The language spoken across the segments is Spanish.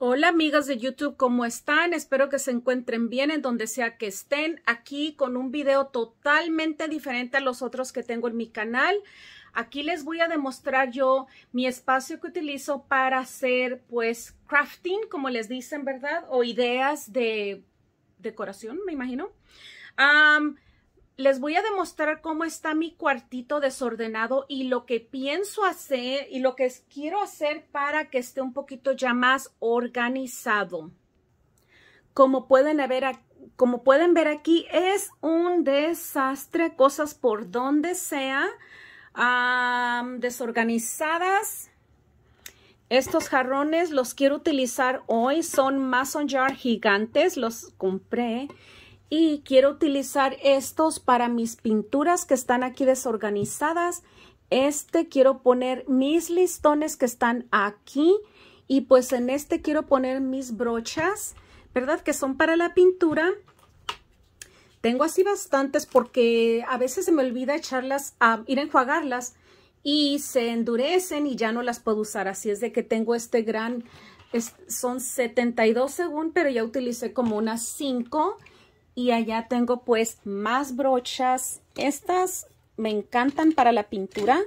Hola amigas de YouTube, ¿cómo están? Espero que se encuentren bien en donde sea que estén. Aquí con un video totalmente diferente a los otros que tengo en mi canal. Aquí les voy a demostrar yo mi espacio que utilizo para hacer pues crafting, como les dicen, ¿verdad? O ideas de decoración, me imagino les voy a demostrar cómo está mi cuartito desordenado y lo que pienso hacer y lo que quiero hacer para que esté un poquito ya más organizado. Como pueden ver aquí, como pueden ver aquí, es un desastre, cosas por donde sea, desorganizadas. Estos jarrones los quiero utilizar hoy, son mason jar gigantes, los compré y quiero utilizar estos para mis pinturas que están aquí desorganizadas. Este quiero poner mis listones que están aquí y pues en este quiero poner mis brochas, ¿verdad? Que son para la pintura. Tengo así bastantes porque a veces se me olvida echarlas, a ir a enjuagarlas y se endurecen y ya no las puedo usar. Así es de que tengo este gran, son 72 según, pero ya utilicé como unas 5 y allá tengo pues más brochas. Estas me encantan para la pintura,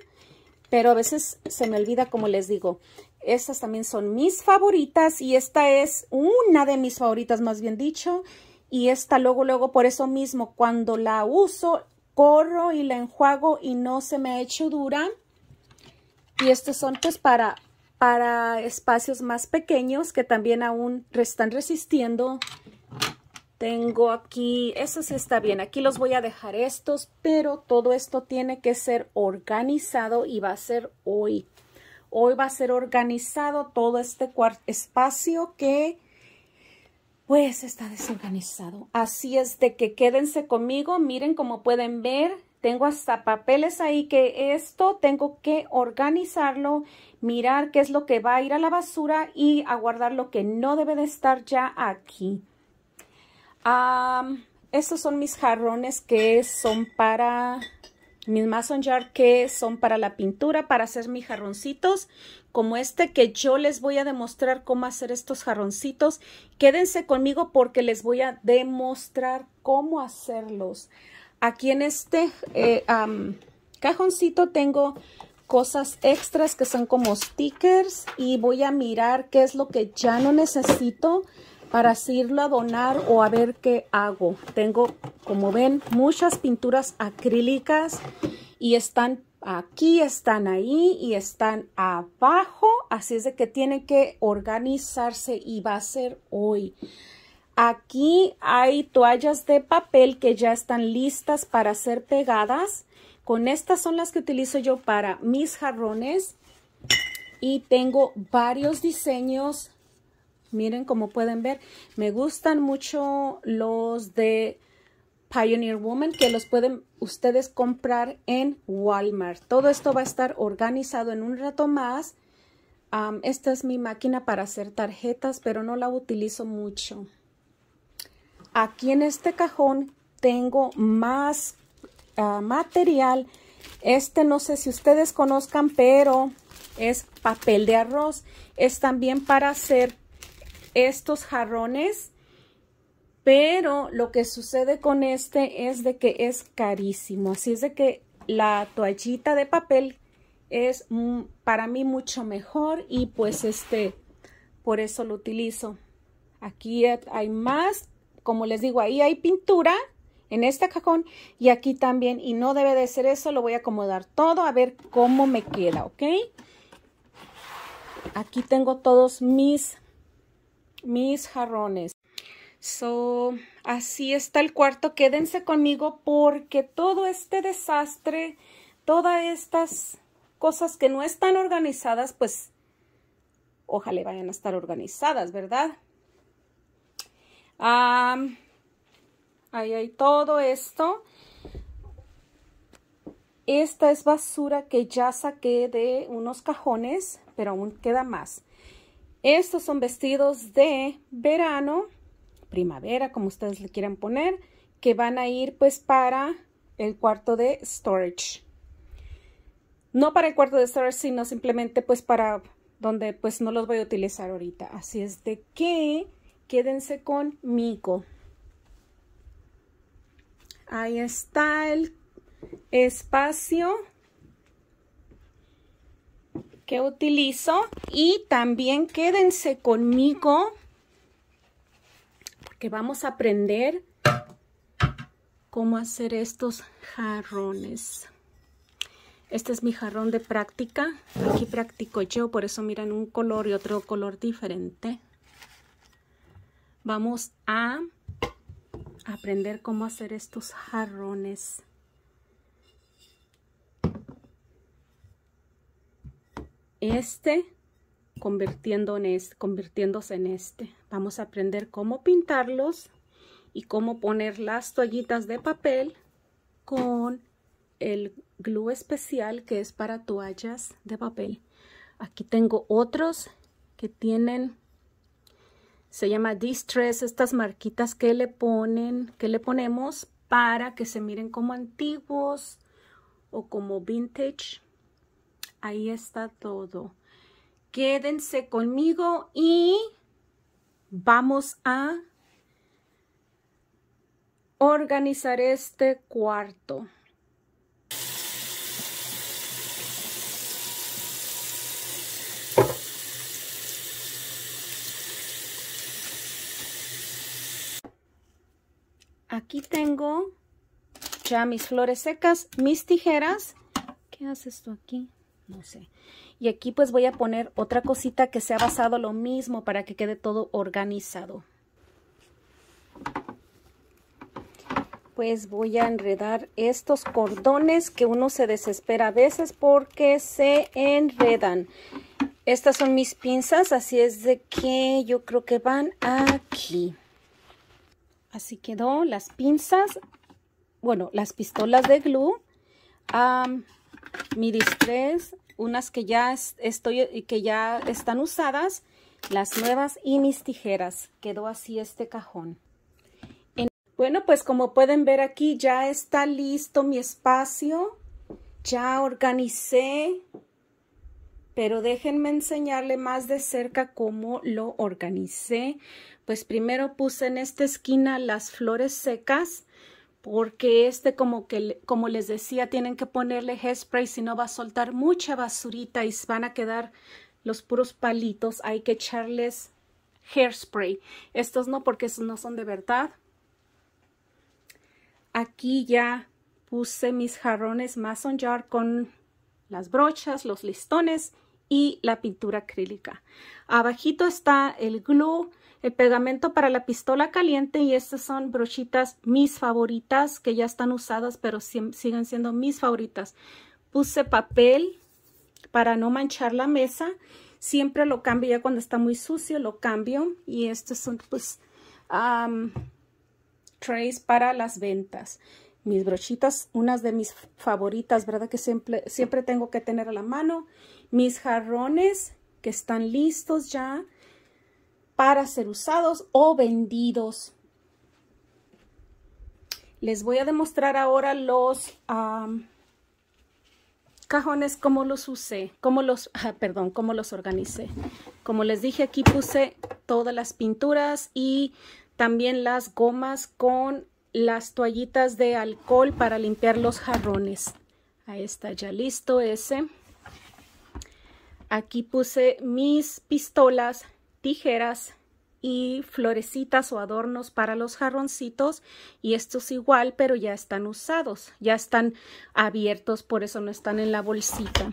pero a veces se me olvida, como les digo. Estas también son mis favoritas y esta es una de mis favoritas, más bien dicho. Y esta luego, luego, por eso mismo, cuando la uso, corro y la enjuago y no se me ha hecho dura. Y estos son pues para, para espacios más pequeños que también aún están resistiendo tengo aquí, eso sí está bien. Aquí los voy a dejar estos, pero todo esto tiene que ser organizado y va a ser hoy. Hoy va a ser organizado todo este espacio que pues está desorganizado. Así es de que quédense conmigo. Miren como pueden ver, tengo hasta papeles ahí que esto tengo que organizarlo, mirar qué es lo que va a ir a la basura y aguardar lo que no debe de estar ya aquí estos son mis jarrones que son para mis mason jar que son para la pintura, para hacer mis jarroncitos como este que yo les voy a demostrar cómo hacer estos jarroncitos. Quédense conmigo porque les voy a demostrar cómo hacerlos. Aquí en este eh, cajoncito tengo cosas extras que son como stickers y voy a mirar qué es lo que ya no necesito para así irlo a donar o a ver qué hago. Tengo, como ven, muchas pinturas acrílicas y están aquí, están ahí y están abajo. Así es de que tiene que organizarse y va a ser hoy. Aquí hay toallas de papel que ya están listas para ser pegadas. Con estas son las que utilizo yo para mis jarrones. Y tengo varios diseños Miren como pueden ver, me gustan mucho los de Pioneer Woman que los pueden ustedes comprar en Walmart. Todo esto va a estar organizado en un rato más. esta es mi máquina para hacer tarjetas, pero no la utilizo mucho. Aquí en este cajón tengo más ah, material. Este no sé si ustedes conozcan, pero es papel de arroz. Es también para hacer estos jarrones, pero lo que sucede con este es de que es carísimo. Así es de que la toallita de papel es para mí mucho mejor y pues este, por eso lo utilizo. Aquí hay más, como les digo, ahí hay pintura en este cajón y aquí también. Y no debe de ser eso, lo voy a acomodar todo a ver cómo me queda, ¿ok? Aquí tengo todos mis mis jarrones. So, así está el cuarto. Quédense conmigo porque todo este desastre, todas estas cosas que no están organizadas, pues ojalá vayan a estar organizadas, ¿verdad? ahí hay todo esto. Esta es basura que ya saqué de unos cajones, pero aún queda más. Estos son vestidos de verano, primavera, como ustedes le quieran poner, que van a ir pues para el cuarto de storage. No para el cuarto de storage, sino simplemente pues para donde pues no los voy a utilizar ahorita. Así es de que quédense conmigo. Ahí está el espacio que utilizo. Y también quédense conmigo porque vamos a aprender cómo hacer estos jarrones. Este es mi jarrón de práctica. Aquí practico yo, por eso miran un color y otro color diferente. Vamos a aprender cómo hacer estos jarrones. este convirtiendo en convirtiéndose en este. Vamos a aprender cómo pintarlos y cómo poner las toallitas de papel con el glue especial que es para toallas de papel. Aquí tengo otros que tienen, se llama distress, estas marquitas que le ponen, que le ponemos para que se miren como antiguos o como vintage Ahí está todo. Quédense conmigo y vamos a organizar este cuarto. Aquí tengo ya mis flores secas, mis tijeras. ¿Qué haces tú aquí? no sé. Y aquí pues voy a poner otra cosita que sea basado lo mismo para que quede todo organizado. Pues voy a enredar estos cordones que uno se desespera a veces porque se enredan. Estas son mis pinzas, así es de que yo creo que van aquí. Así quedó las pinzas, bueno, las pistolas de glue, mi distress, unas que ya estoy eh, que ya están usadas, las nuevas y mis tijeras. Quedó así este cajón. bueno, pues como pueden ver aquí ya está listo mi espacio. Ya organicé, pero déjenme enseñarle más de cerca cómo lo organicé. Pues primero puse en esta esquina las flores secas porque este, como, que, como les decía, tienen que ponerle hairspray, si no va a soltar mucha basurita y van a quedar los puros palitos, hay que echarles hairspray. Estos no, porque estos no son de verdad. Aquí ya puse mis jarrones Mason Jar con las brochas, los listones y la pintura acrílica. Abajito está el glue el pegamento para la pistola caliente y estas son brochitas mis favoritas que ya están usadas pero siguen siendo mis favoritas. Puse papel para no manchar la mesa. Siempre lo cambio ya cuando está muy sucio, lo cambio. Y estos son pues trays para las ventas. Mis brochitas, unas de mis favoritas, ¿verdad? Que siempre, siempre tengo que tener a la mano. Mis jarrones que están listos ya para ser usados o vendidos. Les voy a demostrar ahora los cajones, cómo los usé, cómo los, ah, perdón, cómo los organicé. Como les dije, aquí puse todas las pinturas y también las gomas con las toallitas de alcohol para limpiar los jarrones. Ahí está ya listo ese. Aquí puse mis pistolas tijeras y florecitas o adornos para los jarroncitos y estos igual pero ya están usados ya están abiertos por eso no están en la bolsita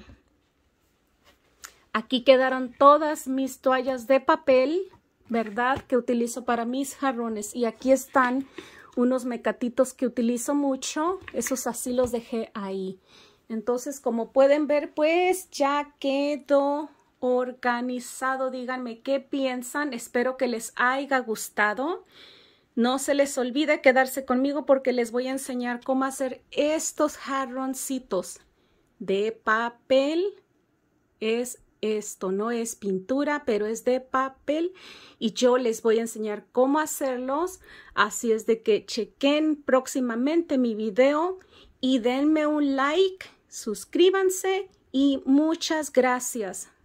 aquí quedaron todas mis toallas de papel verdad que utilizo para mis jarrones y aquí están unos mecatitos que utilizo mucho esos así los dejé ahí entonces como pueden ver pues ya quedó organizado. Díganme qué piensan. Espero que les haya gustado. No se les olvide quedarse conmigo porque les voy a enseñar cómo hacer estos jarroncitos de papel. Es esto, no es pintura, pero es de papel y yo les voy a enseñar cómo hacerlos. Así es de que chequen próximamente mi video y denme un like, suscríbanse y muchas gracias.